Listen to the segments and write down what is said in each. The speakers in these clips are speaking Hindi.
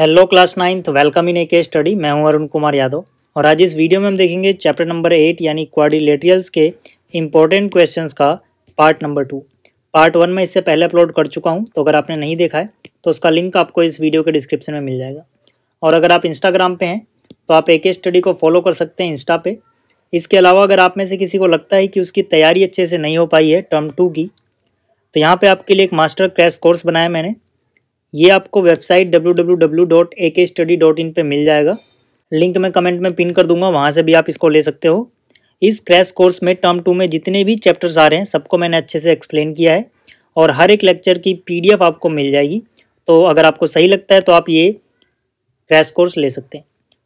hello class ninth welcome in A K study मैं हूं अरुण कुमार यादव और आज इस वीडियो में हम देखेंगे चैप्टर नंबर एट यानी क्वारिलेटरियल्स के इंपॉर्टेंट क्वेश्चंस का part number two part one में इससे पहले अपलोड कर चुका हूं तो अगर आपने नहीं देखा है तो उसका लिंक आपको इस वीडियो के डिस्क्रिप्शन में मिल जाएगा और अगर आप इंस्टाग्राम पर हैं तो आप ए के स्टडी को फॉलो कर सकते हैं इंस्टा पे इसके अलावा अगर आप में से किसी को लगता है कि उसकी तैयारी अच्छे से नहीं हो पाई है टर्म टू की तो यहाँ पर आपके लिए एक मास्टर क्रैश कोर्स बनाया मैंने ये आपको वेबसाइट www.akstudy.in पे मिल जाएगा लिंक मैं कमेंट में पिन कर दूंगा वहाँ से भी आप इसको ले सकते हो इस क्रैश कोर्स में टर्म टू में जितने भी चैप्टर्स आ रहे हैं सबको मैंने अच्छे से एक्सप्लेन किया है और हर एक लेक्चर की एफ आपको मिल जाएगी तो अगर आपको सही लगता है तो आप ये क्रैश कोर्स ले सकते हैं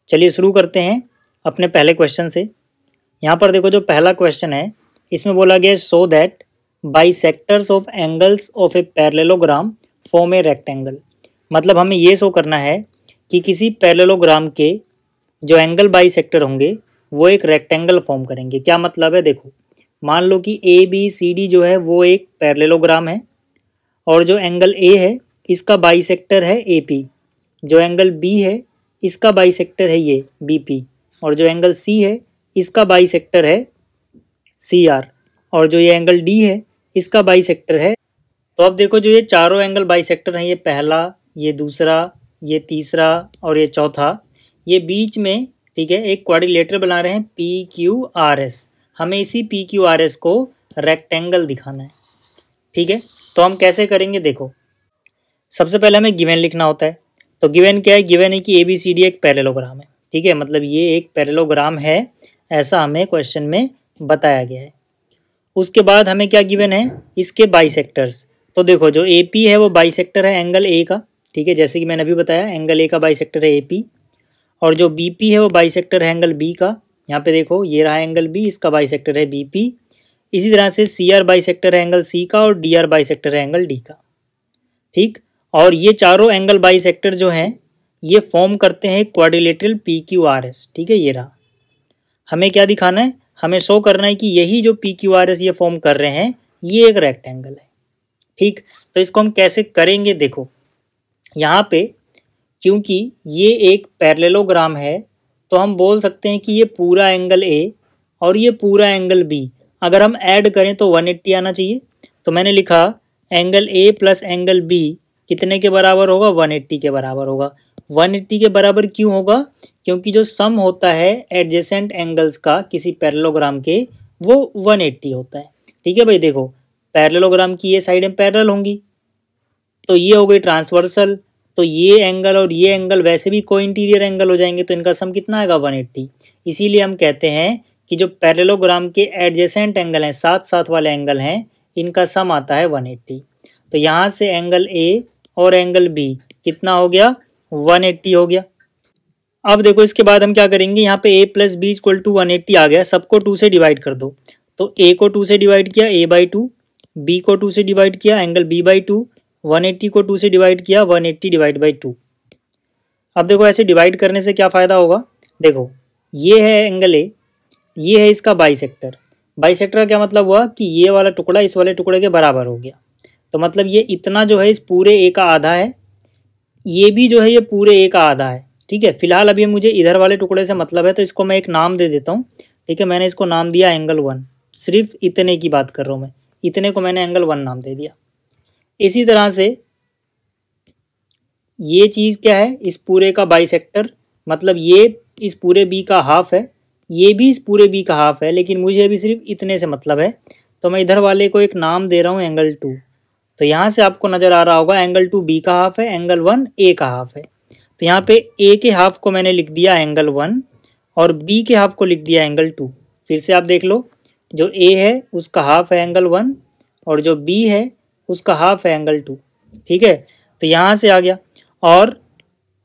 चलिए शुरू करते हैं अपने पहले क्वेश्चन से यहाँ पर देखो जो पहला क्वेश्चन है इसमें बोला गया so that bisectors of angles of a parallelogram form a rectangle मतलब हमें ये शो करना है कि किसी पैरेलोग्राम के जो एंगल बाई सेक्टर होंगे वो एक रेक्टेंगल फॉर्म करेंगे क्या मतलब है देखो मान लो कि ए बी सी डी जो है वो एक पैरेलोग्राम है और जो एंगल ए है इसका बाई सेक्टर है ए पी जो एंगल बी है इसका बाई सेक्टर है ये बी पी और जो एंगल सी है इसका बाई सेक्टर है सी आर और जो ये एंगल डी है इसका बाई सेक्टर है तो अब देखो जो ये चारों एंगल बाइसेक्टर हैं ये पहला ये दूसरा ये तीसरा और ये चौथा ये बीच में ठीक है एक क्वारिलेटर बना रहे हैं पी क्यू आर एस हमें इसी पी क्यू आर एस को रेक्टेंगल दिखाना है ठीक है तो हम कैसे करेंगे देखो सबसे पहले हमें गिवेन लिखना होता है तो गिवेन क्या है गिवेन है कि ए बी सी डी एक पैरेलोग्राम है ठीक है मतलब ये एक पैरेलोग्राम है ऐसा हमें क्वेश्चन में बताया गया है उसके बाद हमें क्या गिवन है इसके बाइसेक्टर्स तो देखो जो ए पी है वो बाई सेक्टर है एंगल ए का ठीक है जैसे कि मैंने अभी बताया एंगल ए का बाई सेक्टर है ए पी और जो बी पी है वो बाई सेक्टर है एंगल बी का यहाँ पे देखो ये रहा एंगल बी इसका बाई सेक्टर है बी पी इसी तरह से सी आर बाई सेक्टर है एंगल सी का और डी आर बाई सेक्टर है एंगल डी का ठीक और ये चारों एंगल बाई सेक्टर जो हैं ये फॉर्म करते हैं quadrilateral P Q R S ठीक है ये रहा हमें क्या दिखाना है हमें शो करना है कि यही जो पी क्यू आर एस ये फॉर्म कर रहे हैं ये एक रेक्टेंगल है ठीक तो इसको हम कैसे करेंगे देखो यहाँ पे क्योंकि ये एक पैरेलोग्राम है तो हम बोल सकते हैं कि ये पूरा एंगल ए और ये पूरा एंगल बी अगर हम ऐड करें तो 180 आना चाहिए तो मैंने लिखा angle A plus angle B कितने के बराबर होगा 180 के बराबर होगा 180 के बराबर क्यों होगा क्योंकि जो सम होता है एडजेसेंट एंगल्स का किसी पैरेलोग्राम के वो 180 होता है ठीक है भाई देखो पैरलोग्राम की ये साइडें पैरल होंगी तो ये हो गई ट्रांसवर्सल तो ये एंगल और ये एंगल वैसे भी को इंटीरियर एंगल हो जाएंगे तो इनका सम कितना आएगा वन एट्टी इसीलिए हम कहते हैं कि जो पैरेलोग्राम के एडजेसेंट एंगल हैं साथ साथ वाले एंगल हैं इनका सम आता है वन एट्टी तो यहाँ से एंगल ए और एंगल बी कितना हो गया वन एट्टी हो गया अब देखो इसके बाद हम क्या करेंगे यहाँ पे A plus B equal to one eighty आ गया सबको टू से डिवाइड कर दो तो ए को टू से डिवाइड किया ए बाई टू बी को टू से डिवाइड किया angle B by two one eighty को टू से डिवाइड किया one eighty divide by two अब देखो ऐसे डिवाइड करने से क्या फ़ायदा होगा देखो ये है एंगल ए ये है इसका बाई सेक्टर बाई सेक्टर का क्या मतलब हुआ कि ये वाला टुकड़ा इस वाले टुकड़े के बराबर हो गया तो मतलब ये इतना जो है इस पूरे ए का आधा है ये भी जो है ये पूरे ए का आधा है ठीक है फिलहाल अभी मुझे इधर वाले टुकड़े से मतलब है तो इसको मैं एक नाम दे देता हूँ ठीक है मैंने इसको नाम दिया एंगल वन सिर्फ इतने की बात कर रहा हूँ मैं इतने को मैंने एंगल वन नाम दे दिया इसी तरह से ये चीज़ क्या है इस पूरे का बाई मतलब ये इस पूरे बी का हाफ है ये भी इस पूरे बी का हाफ है लेकिन मुझे अभी सिर्फ इतने से मतलब है तो मैं इधर वाले को एक नाम दे रहा हूँ एंगल टू तो यहाँ से आपको नज़र आ रहा होगा एंगल टू बी का हाफ है एंगल वन ए का हाफ है तो यहाँ पे ए के हाफ को मैंने लिख दिया एंगल वन और बी के हाफ को लिख दिया एंगल टू फिर से आप देख लो जो ए है उसका हाफ है एंगल वन और जो बी है उसका हाफ है एंगल टू ठीक है तो यहाँ से आ गया और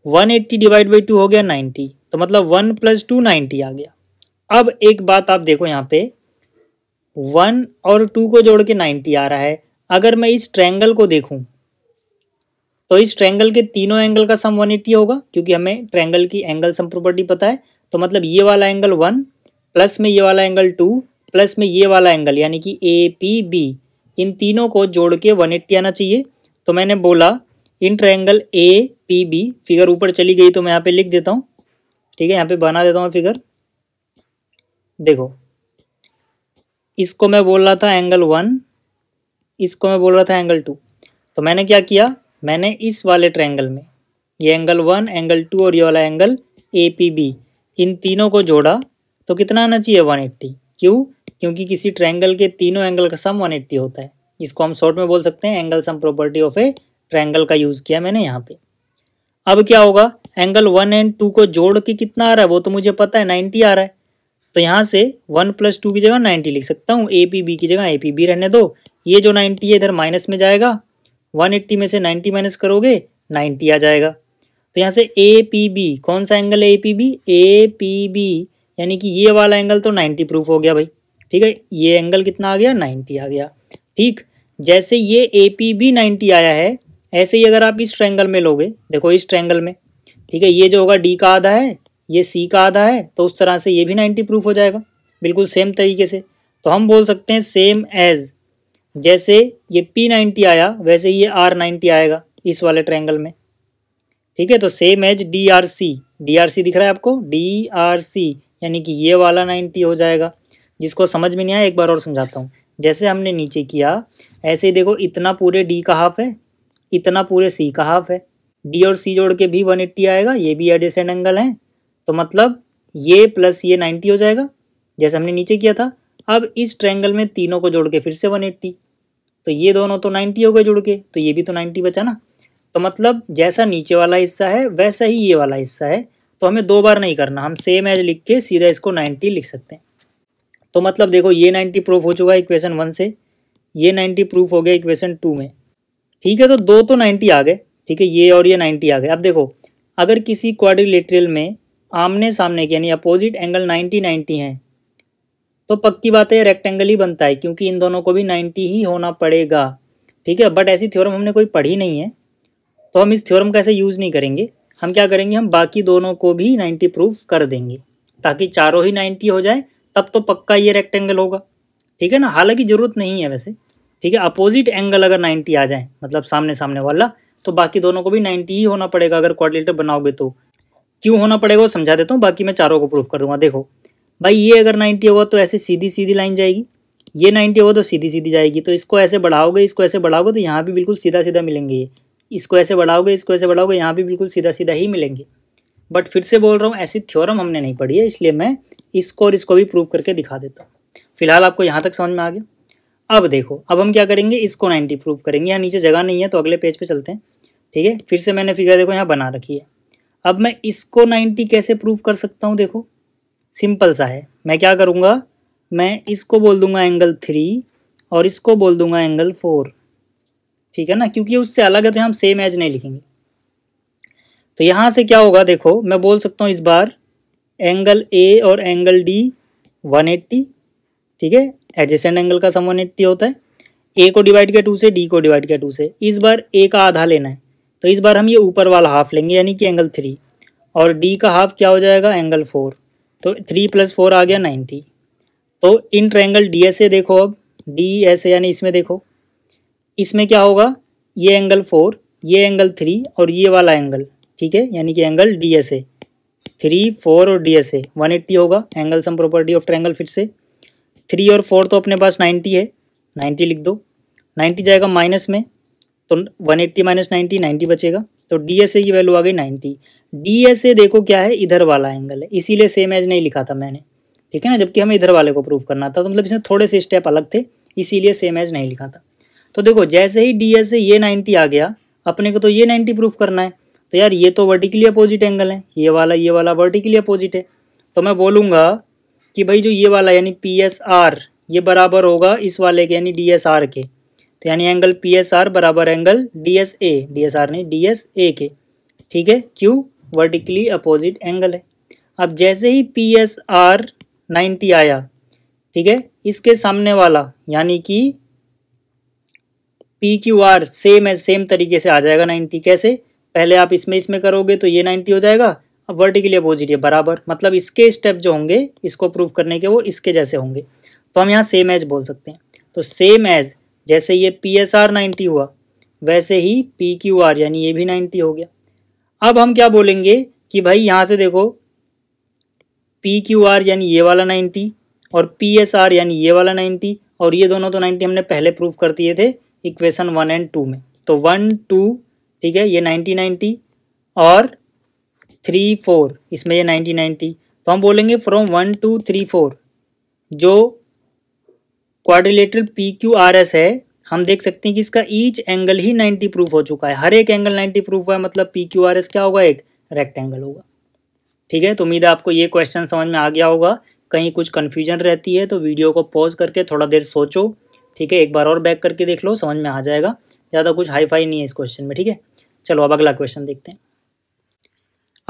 180 एट्टी डिवाइड बाई टू हो गया 90 तो मतलब 1 प्लस टू नाइन्टी आ गया अब एक बात आप देखो यहाँ पे 1 और 2 को जोड़ के 90 आ रहा है अगर मैं इस ट्रैंगल को देखूँ तो इस ट्रैंगल के तीनों एंगल का सम 180 होगा क्योंकि हमें ट्रैंगल की एंगल सम प्रॉपर्टी पता है तो मतलब ये वाला एंगल वन प्लस में ये वाला एंगल टू प्लस में ये वाला एंगल यानी कि ए पी बी इन तीनों को जोड़ के वन एट्टी आना चाहिए तो मैंने बोला in triangle A P B figure ऊपर चली गई तो मैं यहाँ पे लिख देता हूँ ठीक है यहाँ पे बना देता हूँ फिगर देखो इसको मैं बोल रहा था एंगल वन इसको मैं बोल रहा था एंगल टू तो मैंने क्या किया मैंने इस वाले ट्रायंगल में ये एंगल वन एंगल टू और ये वाला एंगल ए पी बी इन तीनों को जोड़ा तो कितना आना चाहिए वन एट्टी क्यों क्योंकि किसी ट्रैंगल के तीनों एंगल का सम 180 होता है इसको हम शॉर्ट में बोल सकते हैं angle sum property of a triangle का यूज़ किया मैंने यहाँ पे अब क्या होगा एंगल वन एंड टू को जोड़ के कितना आ रहा है वो तो मुझे पता है नाइन्टी आ रहा है तो यहाँ से वन प्लस टू की जगह नाइन्टी लिख सकता हूँ ए पी बी की जगह ए पी बी रहने दो ये जो नाइन्टी है इधर माइनस में जाएगा वन एट्टी में से नाइन्टी माइनस करोगे नाइन्टी आ जाएगा तो यहाँ से ए पी बी कौन सा एंगल है A P B A P B यानी कि ये वाला एंगल तो नाइन्टी प्रूफ हो गया भाई ठीक है ये एंगल कितना आ गया नाइन्टी आ गया ठीक जैसे ये ए पी भी नाइन्टी आया है ऐसे ही अगर आप इस ट्रैंगल में लोगे देखो इस ट्रैंगल में ठीक है ये जो होगा डी का आधा है ये सी का आधा है तो उस तरह से ये भी नाइन्टी प्रूफ हो जाएगा बिल्कुल सेम तरीके से तो हम बोल सकते हैं सेम एज जैसे ये पी नाइन्टी आया वैसे ये आर नाइन्टी आएगा इस वाले ट्रैंगल में ठीक है तो same as D R C D R C दिख रहा है आपको डी आर सी यानी कि ये वाला नाइन्टी हो जाएगा जिसको समझ में नहीं आया एक बार और समझाता हूँ जैसे हमने नीचे किया ऐसे ही देखो इतना पूरे डी का हाफ है इतना पूरे सी का हाफ है डी और सी जोड़ के भी वन एट्टी आएगा ये भी एडिसेंट एंगल है तो मतलब ये प्लस ये नाइन्टी हो जाएगा जैसे हमने नीचे किया था अब इस ट्रैंगल में तीनों को जोड़ के फिर से वन एट्टी तो ये दोनों तो नाइन्टी हो गए जुड़ के तो ये भी तो नाइन्टी बचा ना तो मतलब जैसा नीचे वाला हिस्सा है वैसा ही ये वाला हिस्सा है तो हमें दो बार नहीं करना हम सेम एज लिख के सीधा इसको नाइन्टी लिख सकते हैं तो मतलब देखो ये नाइन्टी प्रूफ हो चुका है इक्वेशन वन से ये नाइन्टी प्रूफ हो गया इक्वेशन टू में ठीक है तो दो तो नाइन्टी आ गए ठीक है ये और ये नाइन्टी आ गए अब देखो अगर किसी क्वाड्रिलेटरल में आमने सामने के यानी अपोजिट एंगल नाइन्टी नाइन्टी हैं तो पक्की बात है रेक्टेंगल ही बनता है क्योंकि इन दोनों को भी नाइन्टी ही होना पड़ेगा ठीक है बट ऐसी थ्योरम हमने कोई पढ़ी नहीं है तो हम इस थ्योरम का ऐसे यूज़ नहीं करेंगे हम क्या करेंगे हम बाकी दोनों को भी नाइन्टी प्रूफ कर देंगे ताकि चारों ही नाइन्टी हो जाए तब तो पक्का ये रेक्टेंगल होगा ठीक है ना हालांकि ज़रूरत नहीं है वैसे ठीक है अपोजिट एंगल अगर नाइन्टी आ जाए मतलब सामने सामने वाला तो बाकी दोनों को भी नाइन्टी ही होना पड़ेगा अगर क्वाड्रिलेटर बनाओगे तो क्यों होना पड़ेगा वो समझा देता हूँ बाकी मैं चारों को प्रूफ कर दूंगा देखो भाई ये अगर नाइन्टी होगा तो ऐसे सीधी सीधी लाइन जाएगी ये नाइन्टी होगा तो सीधी सीधी जाएगी तो इसको ऐसे बढ़ाओगे इसको ऐसे बढ़ाओगे तो यहाँ भी बिल्कुल सीधा सीधा मिलेंगे ये इसको ऐसे बढ़ाओगे इसको ऐसे बढ़ाओगे यहाँ भी बिल्कुल सीधा सीधा ही मिलेंगे बट फिर से बोल रहा हूँ ऐसी थ्योरम हमने नहीं पढ़ी है इसलिए मैं इसको और इसको भी प्रूव करके दिखा देता हूँ फिलहाल आपको यहाँ तक समझ में आ गया अब देखो अब हम क्या करेंगे इसको नाइन्टी प्रूव करेंगे यहाँ नीचे जगह नहीं है तो अगले पेज पे चलते हैं ठीक है फिर से मैंने फिगर देखो यहाँ बना रखी है अब मैं इसको नाइन्टी कैसे प्रूव कर सकता हूँ देखो सिंपल सा है मैं क्या करूँगा मैं इसको बोल दूंगा एंगल थ्री और इसको बोल दूंगा एंगल फोर ठीक है ना क्योंकि उससे अलग है तो हम सेम एज नहीं लिखेंगे तो यहाँ से क्या होगा देखो मैं बोल सकता हूँ इस बार एंगल ए और एंगल डी 180 ठीक है एडजेसेंट एंगल का सम 180 होता है ए को डिवाइड किया टू से डी को डिवाइड किया टू से इस बार ए का आधा लेना है तो इस बार हम ये ऊपर वाला हाफ लेंगे यानी कि एंगल थ्री और डी का हाफ क्या हो जाएगा एंगल फोर तो थ्री प्लस फोर आ गया नाइन्टी तो in triangle D S A देखो अब डी एस ए यानी इसमें देखो इसमें क्या होगा ये एंगल फोर ये एंगल थ्री और ये वाला एंगल ठीक है यानी कि angle D S A three four और D S A one eighty होगा angle sum property of triangle फिर से थ्री और फोर तो अपने पास नाइन्टी है नाइन्टी लिख दो नाइन्टी जाएगा माइनस में तो one eighty minus ninety ninety बचेगा तो डी एस ए की वैल्यू आ गई नाइन्टी डी एस ए देखो क्या है इधर वाला एंगल है इसीलिए सेम एज नहीं लिखा था मैंने ठीक है ना जबकि हमें इधर वाले को प्रूव करना था तो मतलब इसमें थोड़े से स्टेप अलग थे इसीलिए सेम एज नहीं लिखा था तो देखो जैसे ही डी ए से ये नाइन्टी आ गया अपने को तो ये नाइन्टी प्रूफ करना है तो यार ये तो वर्टिकली अपोजिट एंगल है ये वाला ये वाला वर्टिकली अपोजिट है तो मैं बोलूँगा कि भाई जो ये वाला यानी पी एस आर ये बराबर होगा इस वाले के यानी डी एस आर के तो यानी एंगल पी एस आर बराबर angle D S A D S R D S A के ठीक है क्यों वर्टिकली अपोजिट एंगल है अब जैसे ही पी एस आर नाइन्टी आया ठीक है इसके सामने वाला यानी कि पी क्यू आर सेम है सेम तरीके से आ जाएगा नाइन्टी कैसे पहले आप इसमें इसमें करोगे तो ये नाइन्टी हो जाएगा अब वर्टिकली अपोजिट है बराबर मतलब इसके स्टेप जो होंगे इसको प्रूव करने के वो इसके जैसे होंगे तो हम यहाँ सेम एज बोल सकते हैं तो सेम एज जैसे ये पी एस आर नाइन्टी हुआ वैसे ही पी क्यू आर यानी ये भी नाइन्टी हो गया अब हम क्या बोलेंगे कि भाई यहाँ से देखो पी क्यू आर यानी ये वाला नाइन्टी और पी एस आर यानी ये वाला नाइन्टी और ये दोनों तो नाइन्टी हमने पहले प्रूव कर दिए थे इक्वेशन वन एंड टू में तो वन टू ठीक है ये नाइन्टी नाइन्टी और थ्री फोर इसमें ये नाइन्टी नाइन्टी तो हम बोलेंगे from one two three four जो quadrilateral P Q R S है हम देख सकते हैं कि इसका ईच एंगल ही नाइन्टी प्रूफ हो चुका है हर एक एंगल नाइन्टी प्रूफ हुआ है मतलब पी क्यू आर एस क्या होगा एक रेक्टेंगल होगा ठीक है तो उम्मीद है आपको ये क्वेश्चन समझ में आ गया होगा कहीं कुछ कन्फ्यूजन रहती है तो वीडियो को पॉज करके थोड़ा देर सोचो ठीक है एक बार और बैक करके देख लो समझ में आ जाएगा ज़्यादा कुछ हाई फाई नहीं है इस क्वेश्चन में ठीक है चलो अब अगला क्वेश्चन देखते हैं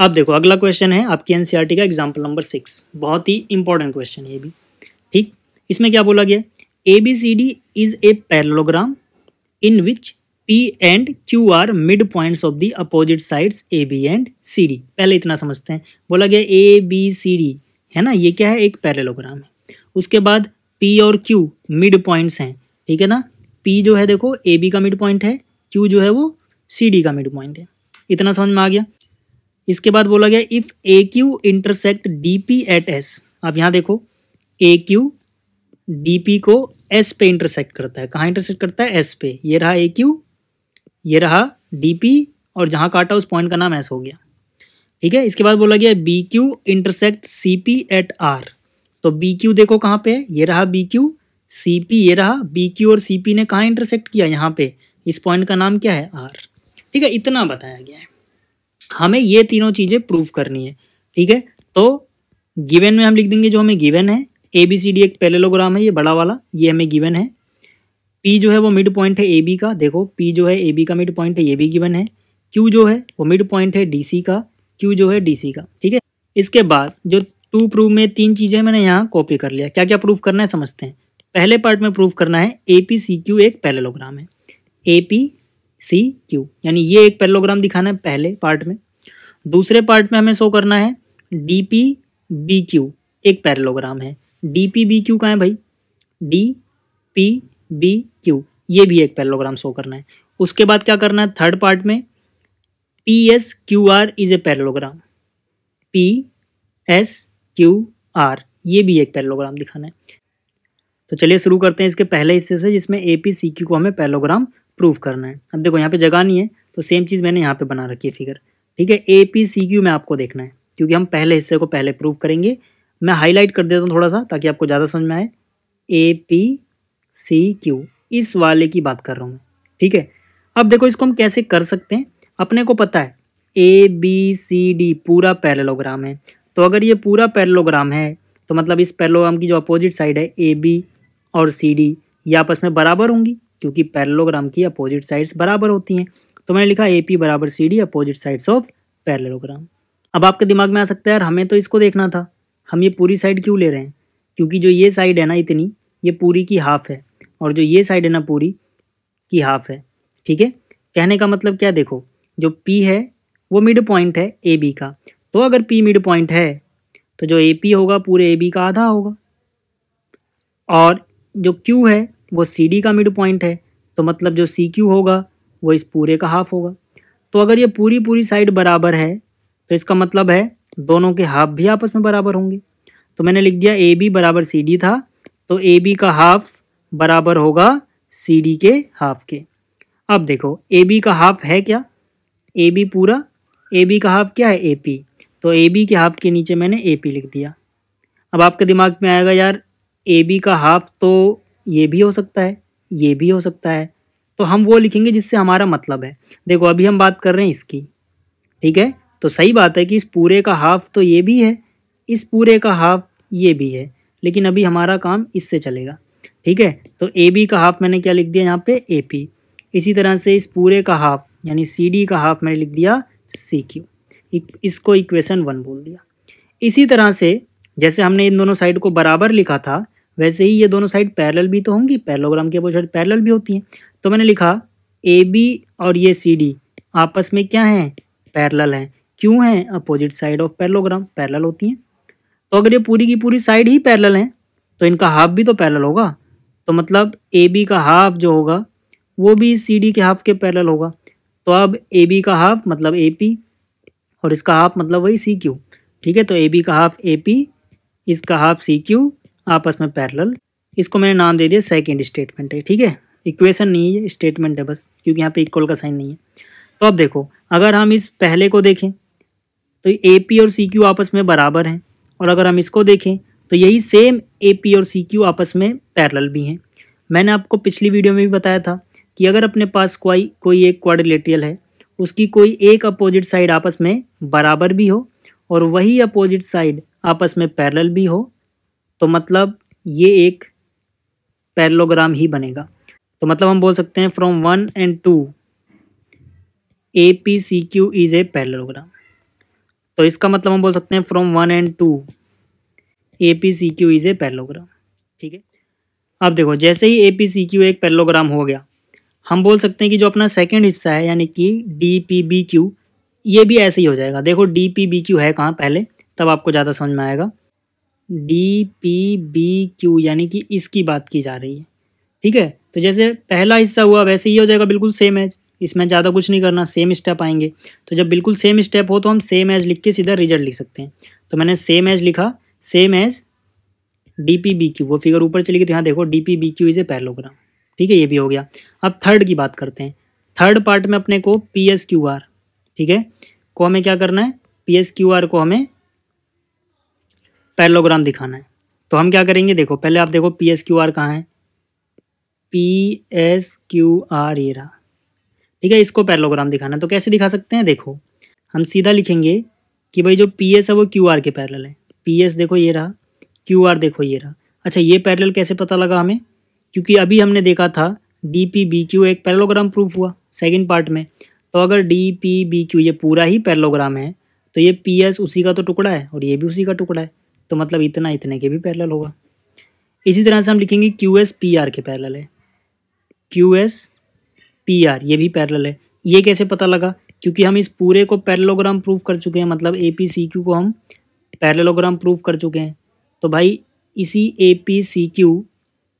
अब देखो अगला क्वेश्चन है आपकी एन e का एग्जाम्पल नंबर सिक्स बहुत ही इंपॉर्टेंट क्वेश्चन है ये भी ठीक इसमें क्या बोला गया A B C D is a parallelogram in which P and Q R midpoints of the opposite sides A B and C D पहले इतना समझते हैं बोला गया ए बी सी डी है ना ये क्या है एक पैरेलोग्राम है उसके बाद पी और क्यू मिड पॉइंट्स हैं ठीक है ना पी जो है देखो ए बी का मिड पॉइंट है क्यू जो है वो सी डी का मिड पॉइंट है इतना समझ में आ गया इसके बाद बोला गया if A Q intersect D P at S आप यहाँ देखो ए क्यू डी पी को एस पे इंटरसेक्ट करता है कहाँ इंटरसेक्ट करता है एस पे ये रहा ए क्यू ये रहा डी पी और जहाँ काटा उस पॉइंट का नाम एस हो गया ठीक है इसके बाद बोला गया B Q intersect C P at R तो बी क्यू देखो कहाँ पे है ये रहा बी क्यू सी पी ये रहा बी क्यू और सी पी ने कहाँ इंटरसेक्ट किया यहाँ पे इस पॉइंट का नाम क्या है आर ठीक है इतना बताया गया है हमें ये तीनों चीज़ें प्रूव करनी है ठीक है तो गिवन में हम लिख देंगे जो हमें गिवन है ए बी सी डी एक पैरेलोग्राम है ये बड़ा वाला ये हमें गिवन है पी जो है वो मिड पॉइंट है ए बी का देखो पी जो है ए बी का मिड पॉइंट है ये भी गिवन है क्यू जो है वो मिड पॉइंट है डी सी का क्यू जो है डी सी का ठीक है इसके बाद जो टू प्रूव में तीन चीज़ें मैंने यहाँ कॉपी कर लिया क्या क्या प्रूफ करना है समझते हैं पहले पार्ट में प्रूफ करना है ए पी सी क्यू एक पैरेलोग्राम है ए पी सी क्यू यानी ये एक पैरेलोग्राम दिखाना है पहले पार्ट में दूसरे पार्ट में हमें शो करना है डी पी बी क्यू एक पैरेलोग्राम है डी पी बी क्यू कहाँ है भाई डी पी बी क्यू ये भी एक पैरेलोग्राम शो करना है उसके बाद क्या करना है थर्ड पार्ट में P S Q R is a parallelogram P S Q R ये भी एक पैरलोग्राम दिखाना है तो चलिए शुरू करते हैं इसके पहले हिस्से से जिसमें ए पी सी क्यू को हमें पैरलोग्राम प्रूफ करना है अब देखो यहाँ पे जगह नहीं है तो सेम चीज़ मैंने यहाँ पे बना रखी है फिगर ठीक है ए पी सी क्यू में आपको देखना है क्योंकि हम पहले हिस्से को पहले प्रूफ करेंगे मैं हाईलाइट कर देता हूँ थोड़ा सा ताकि आपको ज़्यादा समझ में आए ए पी सी क्यू इस वाले की बात कर रहा हूँ मैं ठीक है अब देखो इसको हम कैसे कर सकते हैं अपने को पता है ए बी सी डी पूरा पैरेलोग्राम है तो अगर ये पूरा पैरलोग्राम है तो मतलब इस पैरलोग्राम की जो अपोजिट साइड है ए बी और सी डी ये आपस में बराबर होंगी क्योंकि पैरलोग्राम की अपोजिट साइड्स बराबर होती हैं तो मैंने लिखा ए पी बराबर C D opposite sides of parallelogram अब आपके दिमाग में आ सकता है यार हमें तो इसको देखना था हम ये पूरी साइड क्यों ले रहे हैं क्योंकि जो ये साइड है ना इतनी ये पूरी की हाफ है और जो ये साइड है ना पूरी की हाफ है ठीक है कहने का मतलब क्या देखो जो पी है वो मिड पॉइंट है ए बी का तो अगर पी मिड पॉइंट है तो जो ए पी होगा पूरे ए बी का आधा होगा और जो क्यू है वो सी डी का मिड पॉइंट है तो मतलब जो सी क्यू होगा वो इस पूरे का हाफ होगा तो अगर ये पूरी पूरी साइड बराबर है तो इसका मतलब है दोनों के हाफ भी आपस में बराबर होंगे तो मैंने लिख दिया ए बी बराबर सी डी था तो ए बी का हाफ बराबर होगा सी डी के हाफ के अब देखो ए बी का हाफ है क्या ए बी पूरा ए बी का हाफ क्या है ए पी तो ए बी के हाफ़ के नीचे मैंने ए पी लिख दिया अब आपके दिमाग में आएगा यार ए बी का हाफ़ तो ये भी हो सकता है ये भी हो सकता है तो हम वो लिखेंगे जिससे हमारा मतलब है देखो अभी हम बात कर रहे हैं इसकी ठीक है तो सही बात है कि इस पूरे का हाफ़ तो ये भी है इस पूरे का हाफ़ ये भी है लेकिन अभी हमारा काम इससे चलेगा ठीक है तो ए बी का हाफ़ मैंने क्या लिख दिया यहाँ पे ए पी इसी तरह से इस पूरे का हाफ़ यानी सी डी का हाफ़ मैंने लिख दिया सी क्यू इसको इक्वेशन वन बोल दिया इसी तरह से जैसे हमने इन दोनों साइड को बराबर लिखा था वैसे ही ये दोनों साइड पैरेलल भी तो होंगी पैरलोग्राम के अपोजिट पैरेलल भी होती हैं तो मैंने लिखा ए बी और ये सी डी आपस में क्या हैं पैरेलल हैं क्यों हैं opposite side of parallelogram parallel होती हैं तो अगर ये पूरी की पूरी साइड ही पैरेलल हैं तो इनका हाफ भी तो पैरेलल होगा तो मतलब ए बी का हाफ जो होगा वो भी सी डी के हाफ के पैरेलल होगा तो अब ए बी का हाफ मतलब ए पी और इसका हाफ मतलब वही सी क्यू ठीक है तो ए बी का हाफ ए पी इसका हाफ सी क्यू आपस में पैरल इसको मैंने नाम दे दिया सेकेंड स्टेटमेंट है ठीक है इक्वेशन नहीं है स्टेटमेंट है बस क्योंकि यहाँ पे इक्वल का साइन नहीं है तो अब देखो अगर हम इस पहले को देखें तो ए पी और सी क्यू आपस में बराबर हैं और अगर हम इसको देखें तो यही सेम ए पी और सी क्यू आपस में पैरल भी हैं मैंने आपको पिछली वीडियो में भी बताया था कि अगर अपने पास कोई कोई एक क्वाड्रिलेटरल है उसकी कोई एक अपोजिट साइड आपस में बराबर भी हो और वही अपोजिट साइड आपस में पैरेलल भी हो तो मतलब ये एक पैरलोग्राम ही बनेगा तो मतलब हम बोल सकते हैं from one and two A P C Q is a parallelogram तो इसका मतलब हम बोल सकते हैं from one and two A P C Q is a parallelogram ठीक है अब देखो जैसे ही ए पी सी क्यू एक पैरलोग्राम हो गया हम बोल सकते हैं कि जो अपना सेकेंड हिस्सा है यानी कि डी पी बी क्यू ये भी ऐसे ही हो जाएगा देखो डी पी बी क्यू है कहाँ पहले तब आपको ज़्यादा समझ में आएगा डी पी बी क्यू यानी कि इसकी बात की जा रही है ठीक है तो जैसे पहला हिस्सा हुआ वैसे ही हो जाएगा बिल्कुल सेम एज इसमें ज़्यादा कुछ नहीं करना सेम स्टेप आएंगे तो जब बिल्कुल सेम स्टेप हो तो हम सेम एज लिख के सीधा रिजल्ट लिख सकते हैं तो मैंने सेम एज लिखा same as D P B Q वो फिगर ऊपर चली गई तो यहाँ देखो D P B Q is a parallelogram ठीक है ये भी हो गया अब थर्ड की बात करते हैं थर्ड पार्ट में अपने को पी एस क्यू आर ठीक है को हमें क्या करना है पी एस क्यू आर को हमें पैरलोग्राम दिखाना है तो हम क्या करेंगे देखो पहले आप देखो पी एस क्यू आर कहाँ है पी एस क्यू आर ये रहा ठीक है इसको पैरलोग्राम दिखाना है तो कैसे दिखा सकते हैं देखो हम सीधा लिखेंगे कि भाई जो पी एस है वो क्यू आर के पैरल है पी एस देखो ये रहा क्यू आर देखो ये रहा अच्छा ये पैरल कैसे पता लगा हमें क्योंकि अभी हमने देखा था डी पी बी क्यू एक पैरलोग्राम प्रूफ हुआ सेकेंड पार्ट में तो अगर डी पी बी क्यू ये पूरा ही पैरलोग्राम है तो ये पी एस उसी का तो टुकड़ा है और ये भी उसी का टुकड़ा है तो मतलब इतना इतने के भी पैरल होगा इसी तरह से हम लिखेंगे क्यू एस पी आर के पैरल है क्यू एस पी आर ये भी पैरल है ये कैसे पता लगा क्योंकि हम इस पूरे को पैरलोग्राम प्रूफ कर चुके हैं मतलब ए पी सी क्यू को हम पैरलोग्राम प्रूफ कर चुके हैं तो भाई इसी ए पी सी क्यू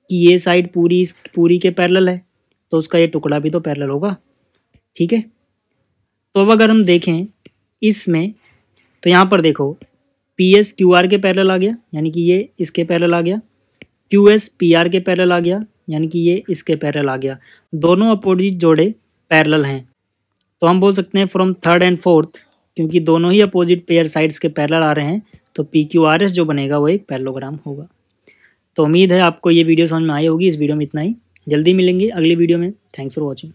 कि ये साइड पूरी पूरी के पैरेलल है तो उसका ये टुकड़ा भी तो पैरेलल होगा ठीक है तो अब अगर हम देखें इसमें तो यहाँ पर देखो पी एस क्यू आर के पैरेलल आ गया यानी कि ये इसके पैरेलल आ गया क्यू एस पी आर के पैरेलल आ गया यानी कि ये इसके पैरेलल आ गया दोनों अपोजिट जोड़े पैरेलल हैं तो हम बोल सकते हैं फ्रॉम थर्ड एंड फोर्थ क्योंकि दोनों ही अपोजिट पेयर साइड्स के पैरेलल आ रहे हैं तो पी क्यू आर एस जो बनेगा वो एक पैरलोग्राम होगा तो उम्मीद है आपको ये वीडियो समझ में आई होगी इस वीडियो में इतना ही जल्दी मिलेंगे अगली वीडियो में थैंक्स फॉर वॉचिंग